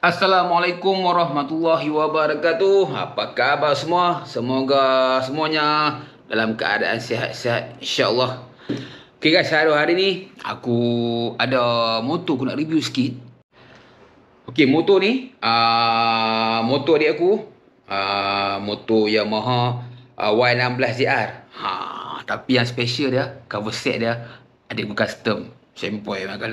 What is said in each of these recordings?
Assalamualaikum warahmatullahi wabarakatuh. Apa khabar semua? Semoga semuanya dalam keadaan sihat-sihat insya-Allah. guys, hari hari ni aku ada motor aku nak review sikit. Okey, motor ni a uh, motor adik aku a uh, motor Yamaha uh, ah, Y16ZR. Ha, tapi yang special dia cover set dia adik aku custom. Sempoi macam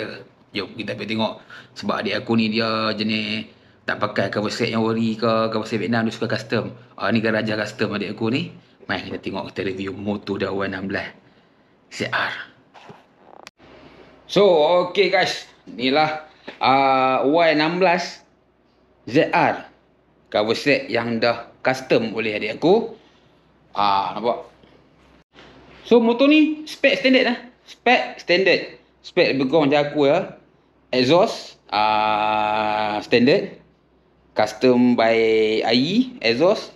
Jom kita pergi tengok Sebab adik aku ni dia jenis Tak pakai cover set yang worry ke Cover set Vietnam dia suka custom uh, Ni garaja custom adik aku ni Mari kita tengok kita review Moto Dawa 16 CR So okay guys Inilah uh, Y16 ZR Cover set yang dah custom oleh adik aku Ah, uh, Nampak So motor ni spek standard lah Spek standard Spek lebih kurang macam aku lah ya exhaust uh, standard custom by AI e, exhaust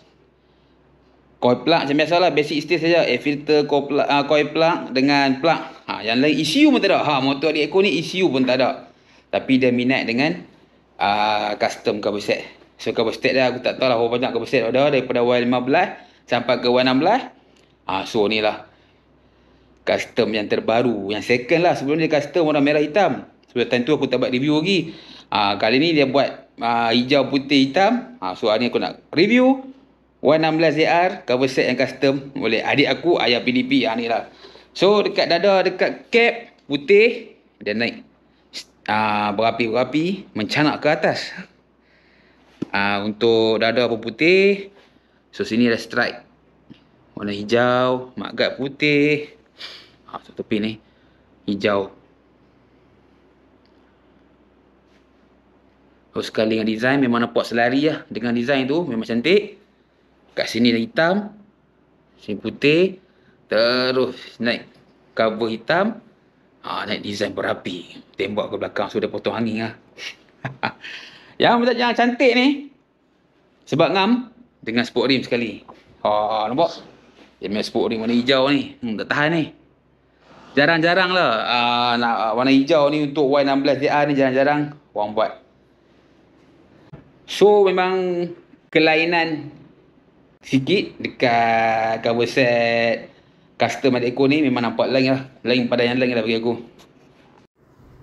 coil plug macam biasa lah basic stage saja air filter coil plug, uh, coil plug dengan plug ha, yang lain ECU pun tak ada ha, motor adik aku ni ECU pun tak ada tapi dia minat dengan uh, custom cover set so cover set dah aku tak tahu lah berapa banyak cover set ada daripada Y15 sampai ke Y16 ha, so ni lah custom yang terbaru yang second lah sebelum ni custom warna merah hitam sebab time tu aku tak buat review lagi. Ha, kali ni dia buat uh, hijau putih hitam. Ha, so hari ni aku nak review. 116AR cover set yang custom Boleh adik aku ayah PDP yang ni lah. So dekat dada dekat cap putih dia naik uh, berapi-berapi mencanak ke atas. Uh, untuk dada pun putih. So sini ada strike. Warna hijau, mak putih. Ha, so tepi ni hijau. Kalau sekali dengan design memang nampak selari lah dengan design tu memang cantik. Kat sini dah hitam. Sini putih. Terus naik cover hitam. Ha, naik design berapi. Tembak ke belakang sudah so potong angin lah. yang betul yang cantik ni. Sebab ngam dengan sport rim sekali. Ha, nampak? Dia punya sport rim warna hijau ni. Hmm, tak tahan ni. Jarang-jarang lah uh, nak warna hijau ni untuk Y16 DR ni jarang-jarang orang buat. So memang kelainan sikit dekat cover set custom adik aku ni memang nampak lain lah. Lain pada yang lain lah bagi aku.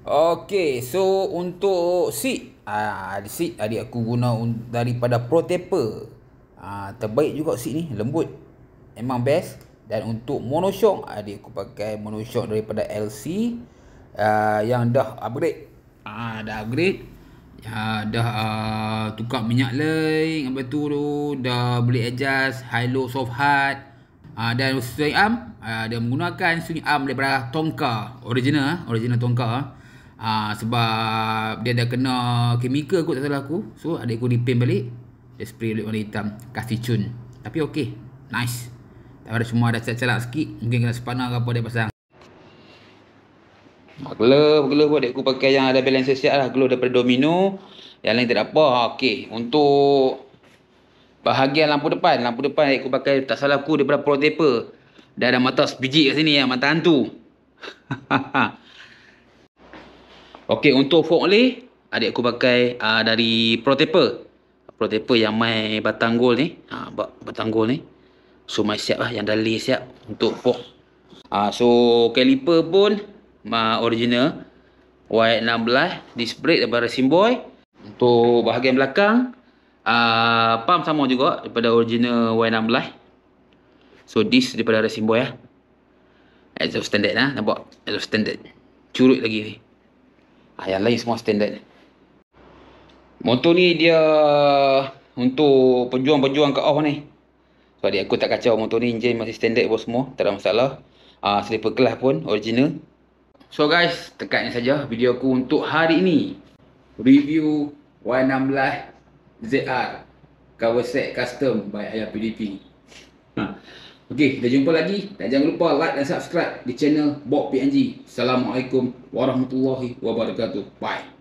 Okay, so untuk seat. Ah, ada seat adik aku guna daripada Pro Taper. Ah, terbaik juga seat ni, lembut. Memang best. Dan untuk monoshock, adik aku pakai monoshock daripada LC. Uh, ah, yang dah upgrade. Ah, dah upgrade. Ya, dah uh, tukar minyak lain apa tu dah boleh adjust high low soft hard uh, dan swing arm uh, dia menggunakan swing arm daripada tongka original original tongka uh, sebab dia dah kena kimia kot tak salah aku so ada aku dipin balik dia spray balik warna hitam kasih cun tapi okey nice tapi ada semua ada celak-celak sikit mungkin kena sepana ke apa dia pasang Ha, glove, glove pun adikku pakai yang ada balance siap lah. Glove daripada domino. Yang lain tak apa. Ha, ah, okay. Untuk bahagian lampu depan. Lampu depan adikku pakai tak salah aku daripada pro taper. Dah ada mata sebiji kat sini ya. Mata hantu. okay. Untuk fork lay. Adikku pakai uh, dari pro taper. Pro taper yang main batang gol ni. Ha, batang gol ni. So, main siap lah. Yang dah lay siap. Untuk fork. Ha, so, caliper pun original white 16 display daripada Simboy untuk bahagian belakang a uh, pump sama juga daripada original Y16. So this daripada Resimboy ah. Ya. Exhaust standard lah nampak. Exhaust standard. Curut lagi ni. Ah yang lain semua standard. Motor ni dia untuk pejuang-pejuang ke off ni. Sebab so, aku tak kacau motor ni enjin masih standard pun semua, tak ada masalah. Ah uh, sleeper class pun original. So guys, tekan ni saja video aku untuk hari ini. Review Y16 ZR cover set custom by Ayah PDP. Ha. Okey, kita jumpa lagi tak jangan lupa like dan subscribe di channel Bob PNG. Assalamualaikum warahmatullahi wabarakatuh. Bye.